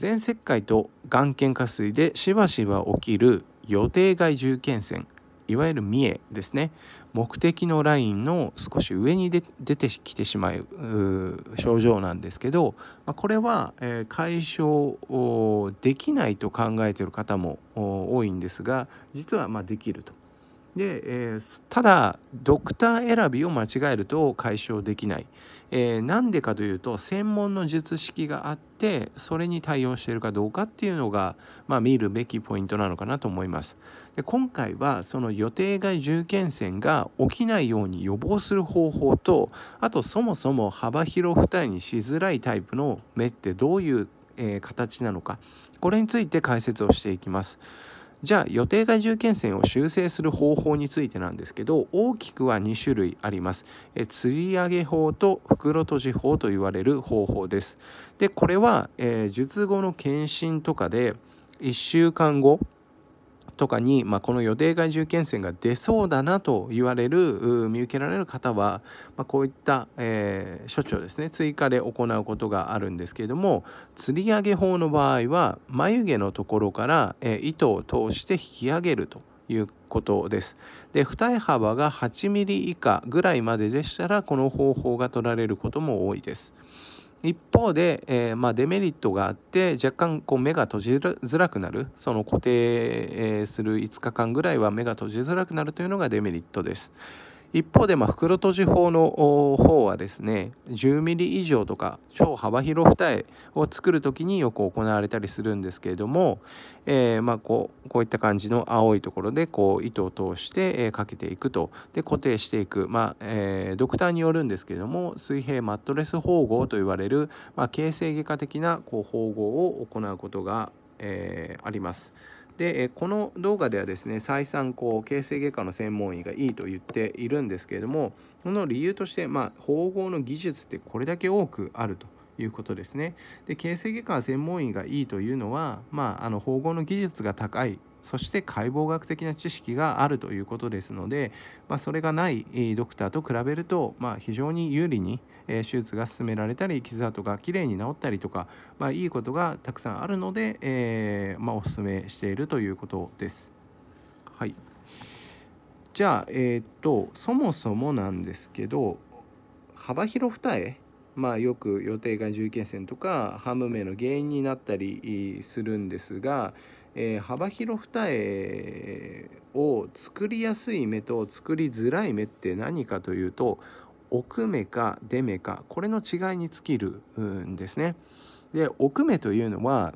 全石灰と眼瞼下垂でしばしば起きる予定外重検線いわゆる三重ですね目的のラインの少し上に出てきてしまう症状なんですけど、まあ、これは、えー、解消できないと考えてる方も多いんですが実はまできるとで、えー、ただドクター選びを間違えると解消できない、えー、なんでかというと専門の術式があってそれに対応しているかどうかっていうのが、まあ、見るべきポイントなのかなと思います。で今回はその予定外重検線が起きないように予防する方法とあとそもそも幅広負担にしづらいタイプの目ってどういう、えー、形なのかこれについて解説をしていきます。じゃあ予定外重検線を修正する方法についてなんですけど大きくは2種類ありますえ吊り上げ法と袋閉じ法と言われる方法ですでこれは、えー、術後の検診とかで1週間後とかに、まあ、この予定外受由権線が出そうだなと言われる見受けられる方は、まあ、こういった、えー、処置をですね追加で行うことがあるんですけれども吊り上げ法の場合は眉毛のところから、えー、糸を通して引き上げるということです。で二重幅が 8mm 以下ぐらいまででしたらこの方法が取られることも多いです。一方で、えー、まあ、デメリットがあって若干こう目が閉じづらくなるその固定する5日間ぐらいは目が閉じづらくなるというのがデメリットです。一方で、まあ、袋閉じ法の方はですね10ミリ以上とか超幅広二重を作る時によく行われたりするんですけれども、えー、まあ、こうこういった感じの青いところでこう糸を通して、かけていくとで固定していく、まあえー、ドクターによるんですけれども水平マットレス縫合と言われる、まあ、形成外科的なこう縫合を行うことが、えー、あります。でこの動画ではですね再三こう形成外科の専門医がいいと言っているんですけれどもその理由として、まあ、縫合の技術ってこれだけ多くあると。いうことですねで形成外科専門医がいいというのは、まあ、あの縫合の技術が高いそして解剖学的な知識があるということですので、まあ、それがないドクターと比べると、まあ、非常に有利に手術が進められたり傷跡がきれいに治ったりとか、まあ、いいことがたくさんあるので、えー、まあ、おすすめしているということです。はい、じゃあ、えー、っとそもそもなんですけど幅広二重まあ、よく予定外重由戦とかハム名の原因になったりするんですが、えー、幅広二重を作りやすい目と作りづらい目って何かというと奥目か出目かこれの違いに尽きるんですね。で奥目というのは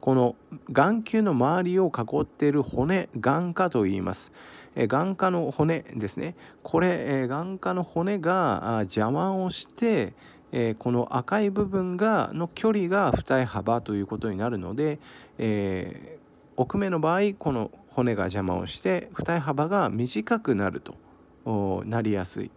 この眼球の周りを囲っている骨眼下と言います。え眼下の骨ですねこれ、え眼下の骨が邪魔をして、えこの赤い部分がの距離が二重幅ということになるので、えー、奥目の場合この骨が邪魔をして二重幅が短くなるとなりやすい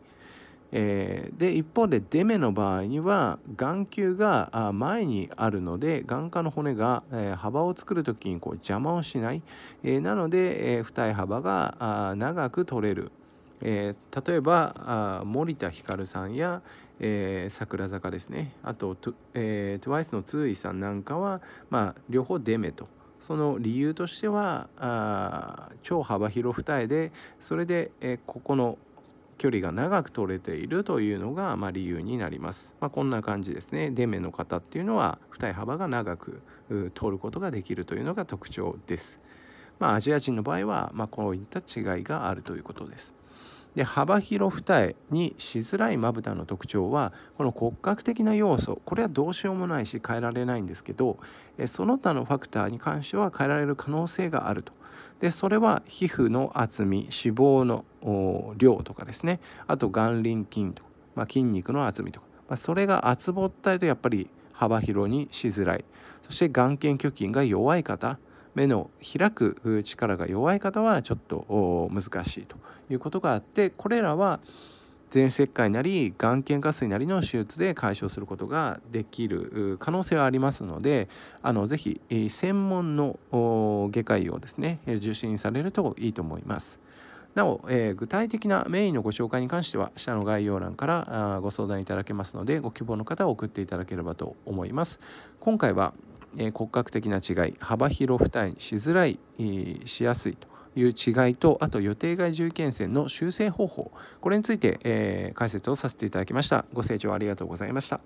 えー、で一方でデメの場合には眼球が前にあるので眼下の骨が、え幅を作る時にこう邪魔をしない、えー、なので、え二重幅が長く取れる、えー、例えば森田光さんや、えー、桜坂ですねあと TWICE、えー、の通井さんなんかは、まあ、両方デメと。その理由としてはあ超幅広二重でそれで、えー、ここの距離が長く取れているというのが、まあ、理由になります、まあ、こんな感じですね出目の方っていうのは二重幅が長く取ることができるというのが特徴ですまあアジア人の場合は、まあ、こういった違いがあるということですで幅広二重にしづらいまぶたの特徴はこの骨格的な要素これはどうしようもないし変えられないんですけどその他のファクターに関しては変えられる可能性があると。でそれは皮膚の厚み脂肪の量とかですねあと眼輪筋とか、まあ、筋肉の厚みとか、まあ、それが厚ぼったいとやっぱり幅広にしづらいそして眼瞼虚筋が弱い方目の開く力が弱い方はちょっと難しいということがあってこれらは全切開なり眼瞼下垂なりの手術で解消することができる可能性はありますのであのぜひ専門の外科医をですね受診されるといいと思います。なお、えー、具体的なメインのご紹介に関しては下の概要欄からあご相談いただけますのでご希望の方を送っていただければと思います。今回はえ骨格的な違い幅広負担しづらい、しやすいという違いとあと予定外自検権線の修正方法これについて、え解説をさせていただきましたご清聴ありがとうございました